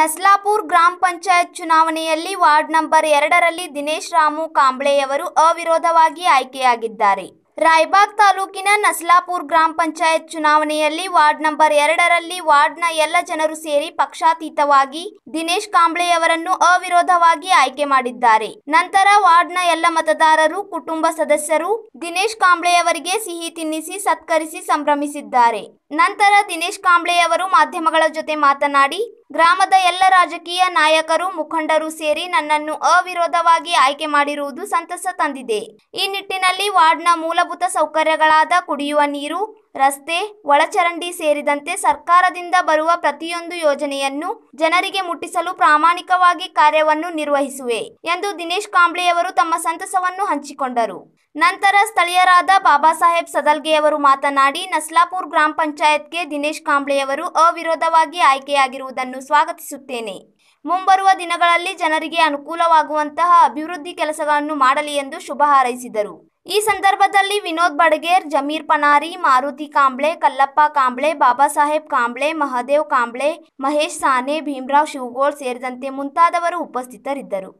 ನಸ್ಲಾಪುರ್ ಗ್ರಾಮ ಪಂಚಾಯತ್ ಚುನಾವಣೆಯಲ್ಲಿ ward number ಎರಡರಲ್ಲಿ ದಿನೇಶ್ ರಾಮು ಕಾಂಬ್ಳೆಯವರು ಅವಿರೋಧವಾಗಿ ಆಯ್ಕೆಯಾಗಿದ್ದಾರೆ ರಾಯ್ಬಾಗ್ ತಾಲೂಕಿನ ನಸ್ಲಾಪುರ್ ಗ್ರಾಮ ಪಂಚಾಯತ್ ಚುನಾವಣೆಯಲ್ಲಿ ವಾರ್ಡ್ ನಂಬರ್ ಎರಡರಲ್ಲಿ ವಾರ್ಡ್ನ ಎಲ್ಲ ಜನರು ಸೇರಿ ಪಕ್ಷಾತೀತವಾಗಿ ದಿನೇಶ್ ಕಾಂಬ್ಳೆಯವರನ್ನು ಅವಿರೋಧವಾಗಿ ಆಯ್ಕೆ ಮಾಡಿದ್ದಾರೆ ನಂತರ ವಾರ್ಡ್ನ ಎಲ್ಲ ಮತದಾರರು ಕುಟುಂಬ ಸದಸ್ಯರು ದಿನೇಶ್ ಕಾಂಬ್ಳೆಯವರಿಗೆ ಸಿಹಿ ತಿನ್ನಿಸಿ ಸತ್ಕರಿಸಿ ಸಂಭ್ರಮಿಸಿದ್ದಾರೆ ನಂತರ ದಿನೇಶ್ ಕಾಂಬ್ಳೆಯವರು ಅವರು ಮಾಧ್ಯಮಗಳ ಜೊತೆ ಮಾತನಾಡಿ ಗ್ರಾಮದ ಎಲ್ಲ ರಾಜಕೀಯ ನಾಯಕರು ಮುಖಂಡರು ಸೇರಿ ನನ್ನನ್ನು ಅವಿರೋಧವಾಗಿ ಆಯ್ಕೆ ಮಾಡಿರುವುದು ಸಂತಸ ತಂದಿದೆ ಈ ನಿಟ್ಟಿನಲ್ಲಿ ವಾರ್ಡ್ನ ಮೂಲಭೂತ ಸೌಕರ್ಯಗಳಾದ ಕುಡಿಯುವ ನೀರು ರಸ್ತೆ ಒಳಚರಂಡಿ ಸೇರಿದಂತೆ ಸರ್ಕಾರದಿಂದ ಬರುವ ಪ್ರತಿಯೊಂದು ಯೋಜನೆಯನ್ನು ಜನರಿಗೆ ಮುಟ್ಟಿಸಲು ಪ್ರಾಮಾಣಿಕವಾಗಿ ಕಾರ್ಯವನ್ನು ನಿರ್ವಹಿಸುವೆ ಎಂದು ದಿನೇಶ್ ಕಾಂಬ್ಳೆಯವರು ತಮ್ಮ ಸಂತಸವನ್ನು ಹಂಚಿಕೊಂಡರು ನಂತರ ಸ್ಥಳೀಯರಾದ ಬಾಬಾ ಸಾಹೇಬ್ ಸದಲ್ಗೆಯವರು ಮಾತನಾಡಿ ನಸ್ಲಾಪುರ್ ಗ್ರಾಮ ಪಂಚಾಯತ್ಗೆ ದಿನೇಶ್ ಕಾಂಬ್ಳೆಯವರು ಅವಿರೋಧವಾಗಿ ಆಯ್ಕೆಯಾಗಿರುವುದನ್ನು ಸ್ವಾಗತಿಸುತ್ತೇನೆ ಮುಂಬರುವ ದಿನಗಳಲ್ಲಿ ಜನರಿಗೆ ಅನುಕೂಲವಾಗುವಂತಹ ಅಭಿವೃದ್ಧಿ ಕೆಲಸಗಳನ್ನು ಮಾಡಲಿ ಎಂದು ಶುಭ ಹಾರೈಸಿದರು ಈ ಸಂದರ್ಭದಲ್ಲಿ ವಿನೋದ್ ಬಡಗೇರ್ ಜಮೀರ್ ಪನಾರಿ ಮಾರುತಿ ಕಾಂಬ್ಳೆ ಕಲ್ಲಪ್ಪ ಕಾಂಬ್ಳೆ ಬಾಬಾ ಸಾಹೇಬ್ ಕಾಂಬ್ಳೆ ಮಹದೇವ್ ಕಾಂಬ್ಳೆ ಮಹೇಶ್ ಸಾನೆ ಭೀಮರಾವ್ ಶಿವಗೋಳ್ ಸೇರಿದಂತೆ ಮುಂತಾದವರು ಉಪಸ್ಥಿತರಿದ್ದರು